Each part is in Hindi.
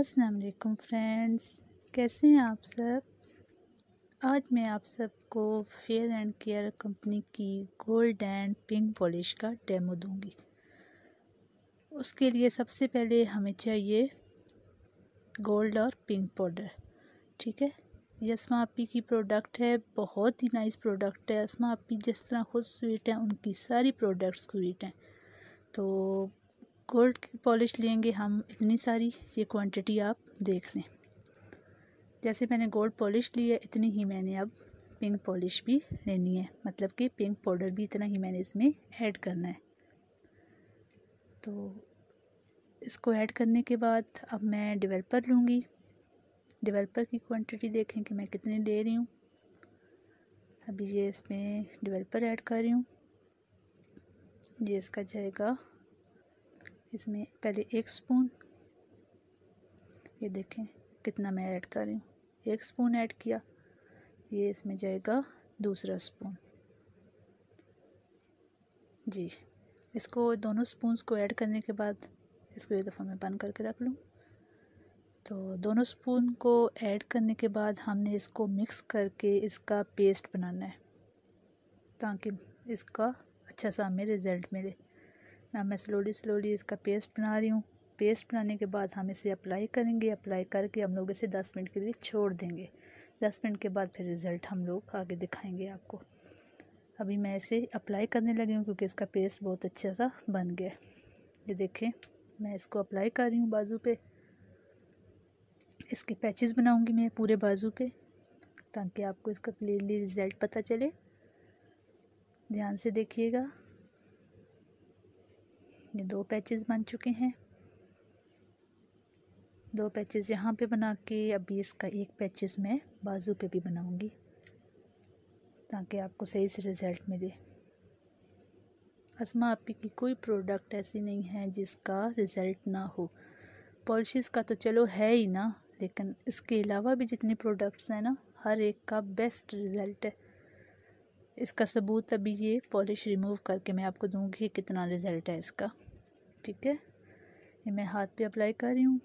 अस्सलाम वालेकुम फ्रेंड्स कैसे हैं आप सब आज मैं आप सबको फेयर एंड केयर कंपनी की गोल्ड एंड पिंक पॉलिश का डेमो दूंगी उसके लिए सबसे पहले हमें चाहिए गोल्ड और पिंक पाउडर ठीक है ये असमा आपी की प्रोडक्ट है बहुत ही नाइस प्रोडक्ट है असमा आपी जिस तरह खुद स्वीट हैं उनकी सारी प्रोडक्ट्स स्वीट हैं तो गोल्ड की पॉलिश लेंगे हम इतनी सारी ये क्वांटिटी आप देख लें जैसे मैंने गोल्ड पॉलिश ली है इतनी ही मैंने अब पिंक पॉलिश भी लेनी है मतलब कि पिंक पाउडर भी इतना ही मैंने इसमें ऐड करना है तो इसको ऐड करने के बाद अब मैं डेवलपर लूँगी डेवलपर की क्वांटिटी देखें कि मैं कितनी ले रही हूँ अभी ये इसमें डेवलपर ऐड कर रही हूँ ये इसका जाएगा इसमें पहले एक स्पून ये देखें कितना मैं ऐड कर रही हूँ एक स्पून ऐड किया ये इसमें जाएगा दूसरा स्पून जी इसको दोनों स्पून्स को ऐड करने के बाद इसको एक दफ़ा मैं बंद करके रख लूँ तो दोनों स्पून को ऐड करने के बाद हमने इसको मिक्स करके इसका पेस्ट बनाना है ताकि इसका अच्छा सा हमें रिज़ल्ट मिले अब मैं स्लोली स्लोली इसका पेस्ट बना रही हूँ पेस्ट बनाने के बाद हम इसे अप्लाई करेंगे अप्लाई करके हम लोग इसे दस मिनट के लिए छोड़ देंगे दस मिनट के बाद फिर रिज़ल्ट हम लोग आगे दिखाएंगे आपको अभी मैं इसे अप्लाई करने लगी हूँ क्योंकि इसका पेस्ट बहुत अच्छा सा बन गया ये देखें मैं इसको अप्लाई कर रही हूँ बाजू पे इसके पैचेस बनाऊँगी मैं पूरे बाजू पे ताकि आपको इसका क्लियरली रिज़ल्ट पता चले ध्यान से देखिएगा ये दो पैचेस बन चुके हैं दो पैचेस यहाँ पे बना के अभी इसका एक पैचेस मैं बाजू पे भी बनाऊंगी ताकि आपको सही से रिज़ल्ट मिले असमा आपी की कोई प्रोडक्ट ऐसी नहीं है जिसका रिज़ल्ट ना हो पॉलिश का तो चलो है ही ना लेकिन इसके अलावा भी जितने प्रोडक्ट्स हैं ना हर एक का बेस्ट रिज़ल्ट है इसका सबूत अभी ये पॉलिश रिमूव करके मैं आपको दूंगी कितना रिज़ल्ट है इसका ठीक है ये मैं हाथ पे अप्लाई कर रही हूँ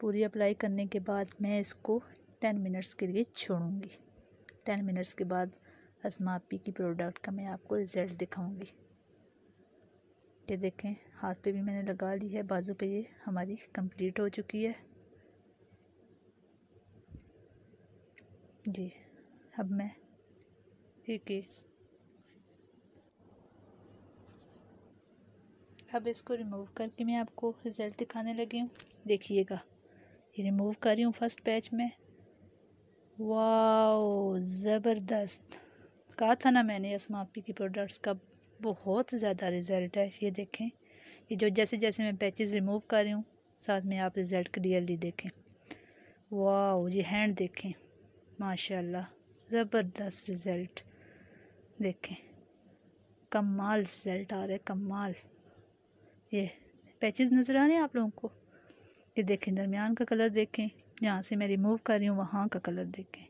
पूरी अप्लाई करने के बाद मैं इसको टेन मिनट्स के लिए छोड़ूंगी टेन मिनट्स के बाद असमापी की प्रोडक्ट का मैं आपको रिज़ल्ट दिखाऊंगी ये देखें हाथ पे भी मैंने लगा ली है बाजू पे ये हमारी कंप्लीट हो चुकी है जी अब मैं एक एक अब इसको रिमूव करके मैं आपको रिज़ल्ट दिखाने लगी हूँ देखिएगा ये रिमूव कर रही हूँ फर्स्ट बैच में वाओ ज़बरदस्त कहा था ना मैंने माफी की प्रोडक्ट्स का बहुत ज़्यादा रिज़ल्ट है ये देखें ये जो जैसे जैसे मैं पैचेस रिमूव कर रही हूँ साथ में आप रिज़ल्ट क्लियरली देखें वाह ये हैंड देखें माशाल्लाह ज़बरदस्त रिज़ल्ट देखें कमाल रिज़ल्ट आ रहा है कमाल ये पैचेस नज़र आ रहे हैं आप लोगों को ये देखें दरमियान का कलर देखें जहाँ से मैं रिमूव कर रही हूँ वहाँ का कलर देखें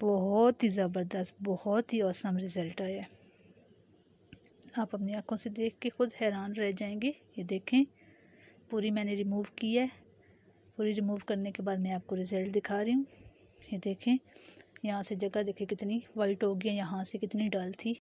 बहुत ही ज़बरदस्त बहुत ही औसम रिज़ल्ट आया है आप अपनी आँखों से देख के ख़ुद हैरान रह जाएंगे ये देखें पूरी मैंने रिमूव की है पूरी रिमूव करने के बाद मैं आपको रिज़ल्ट दिखा रही हूँ ये देखें यहाँ से जगह देखें कितनी वाइट हो गई है यहाँ से कितनी डल थी